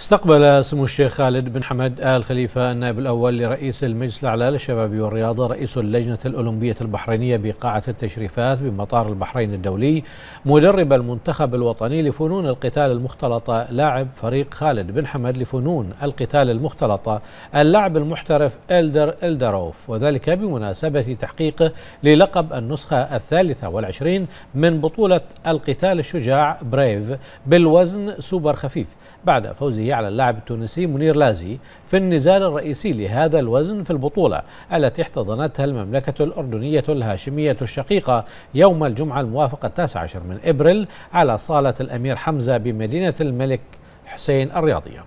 استقبل سمو الشيخ خالد بن حمد آل خليفة النائب الأول لرئيس المجلس الأعلى للشباب والرياضة رئيس اللجنة الأولمبية البحرينية بقاعة التشريفات بمطار البحرين الدولي مدرب المنتخب الوطني لفنون القتال المختلطة لاعب فريق خالد بن حمد لفنون القتال المختلطة اللاعب المحترف إلدر إلدروف وذلك بمناسبة تحقيقه للقب النسخة الثالثة والعشرين من بطولة القتال الشجاع بريف بالوزن سوبر خفيف بعد فوزه التونسية على اللاعب التونسي منير لازي في النزال الرئيسي لهذا الوزن في البطولة التي احتضنتها المملكة الأردنية الهاشمية الشقيقة يوم الجمعة الموافق التاسع عشر من إبريل على صالة الأمير حمزة بمدينة الملك حسين الرياضية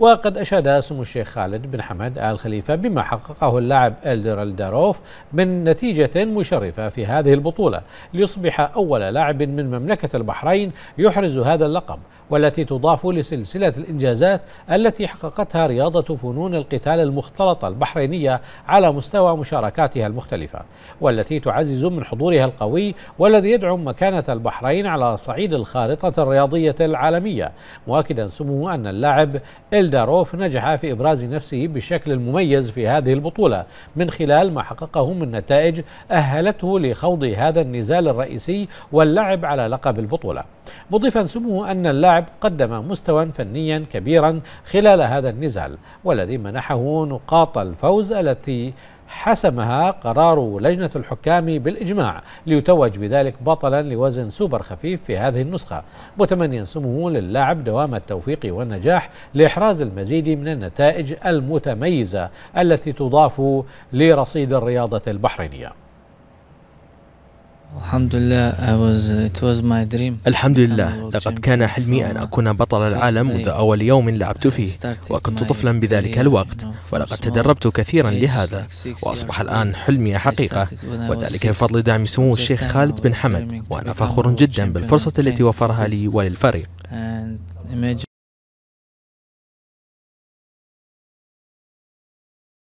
وقد أشاد سمو الشيخ خالد بن حمد آل خليفة بما حققه اللاعب إلدر الداروف من نتيجة مشرفة في هذه البطولة ليصبح أول لاعب من مملكة البحرين يحرز هذا اللقب والتي تضاف لسلسلة الإنجازات التي حققتها رياضة فنون القتال المختلطة البحرينية على مستوى مشاركاتها المختلفة والتي تعزز من حضورها القوي والذي يدعم مكانة البحرين على صعيد الخارطة الرياضية العالمية مؤكدا سموه أن اللاعب إلداروف نجح في إبراز نفسه بالشكل المميز في هذه البطولة من خلال ما حققه من نتائج أهلته لخوض هذا النزال الرئيسي واللعب على لقب البطولة مضيفا سموه أن اللاعب قدم مستوى فنيا كبيرا خلال هذا النزال والذي منحه نقاط الفوز التي حسمها قرار لجنة الحكام بالإجماع ليتوج بذلك بطلا لوزن سوبر خفيف في هذه النسخة متمنيا سموه للاعب دوام التوفيق والنجاح لإحراز المزيد من النتائج المتميزة التي تضاف لرصيد الرياضة البحرينية الحمد لله it was my dream. الحمد لله لقد كان حلمي أن أكون بطل العالم منذ أول يوم لعبت فيه وكنت طفلا بذلك الوقت ولقد تدربت كثيرا لهذا وأصبح الآن حلمي حقيقة وذلك بفضل دعم سمو الشيخ خالد بن حمد وأنا فخور جدا بالفرصة التي وفرها لي وللفريق